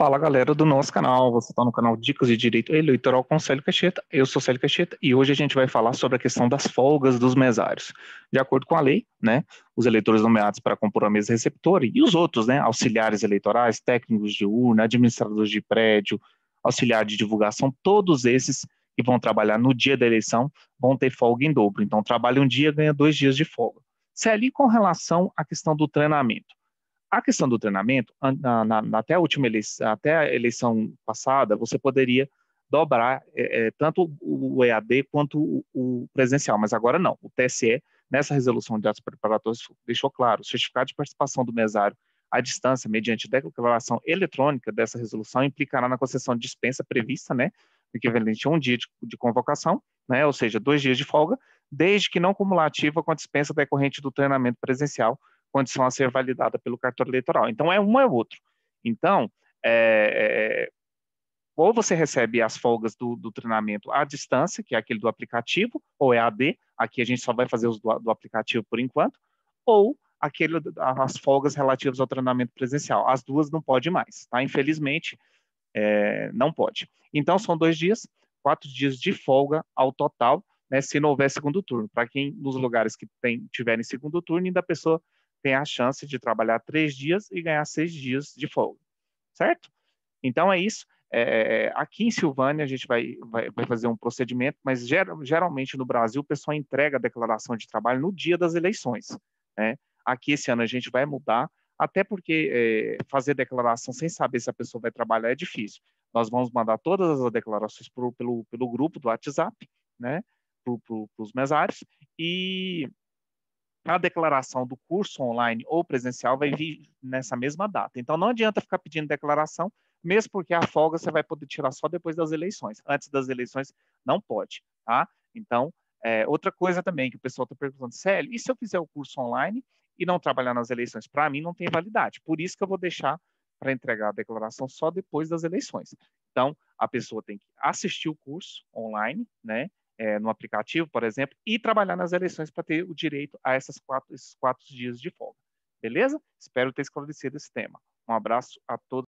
Fala galera do nosso canal, você está no canal Dicas de Direito Eleitoral com Célio Cacheta, eu sou Célio Cacheta e hoje a gente vai falar sobre a questão das folgas dos mesários. De acordo com a lei, né, os eleitores nomeados para compor a mesa receptora e os outros, né, auxiliares eleitorais, técnicos de urna, administradores de prédio, auxiliar de divulgação, todos esses que vão trabalhar no dia da eleição vão ter folga em dobro. Então trabalha um dia, ganha dois dias de folga. Célio, com relação à questão do treinamento? A questão do treinamento, na, na, até, a última eleição, até a eleição passada, você poderia dobrar é, é tanto o EAD quanto o, o, presencial, mas agora não. O TSE, nessa resolução de atos preparatórios, deixou claro: o certificado de participação do mesário à distância, mediante declaração eletrônica dessa resolução, implicará na concessão de dispensa prevista, né, equivalente a um dia de, de convocação, né, ou seja, dois dias de folga, desde que não cumulativa com a dispensa decorrente do treinamento presencial condição a ser validada pelo cartório eleitoral. Então, é um ou é outro. Então, é, é, é, ou você recebe as folgas do, do, treinamento à distância, que é aquele do aplicativo, ou é AD, aqui a gente só vai fazer os do, do aplicativo por enquanto, ou aquele, as folgas relativas ao treinamento presencial. As duas não pode mais, tá? Infelizmente, é, não pode. Então, são dois dias, quatro dias de folga ao total, né, se não houver segundo turno. Para quem, nos lugares que tem, tiverem segundo turno, ainda a pessoa tem a chance de trabalhar três dias e ganhar seis dias de folga, certo? Então é isso. É, aqui em Silvânia a gente vai, vai, vai fazer um procedimento, mas geralmente no Brasil o pessoal entrega a declaração de trabalho no dia das eleições. Né? Aqui esse ano a gente vai mudar, até porque é, fazer declaração sem saber se a pessoa vai trabalhar é difícil. Nós vamos mandar todas as declarações pro, pelo, pelo grupo do WhatsApp, né? para os mesários, e a declaração do curso online ou presencial vai vir nessa mesma data. Então, não adianta ficar pedindo declaração, mesmo porque a folga você vai poder tirar só depois das eleições. Antes das eleições, não pode, tá? Então, é, outra coisa também que o pessoal está perguntando, Célio, e se eu fizer o curso online e não trabalhar nas eleições? Para mim, não tem validade. Por isso que eu vou deixar para entregar a declaração só depois das eleições. Então, a pessoa tem que assistir o curso online, né? é, no aplicativo, por exemplo, e trabalhar nas eleições para ter o direito a essas quatro, esses quatro dias de folga. Beleza? Espero ter esclarecido esse tema. Um abraço a todos.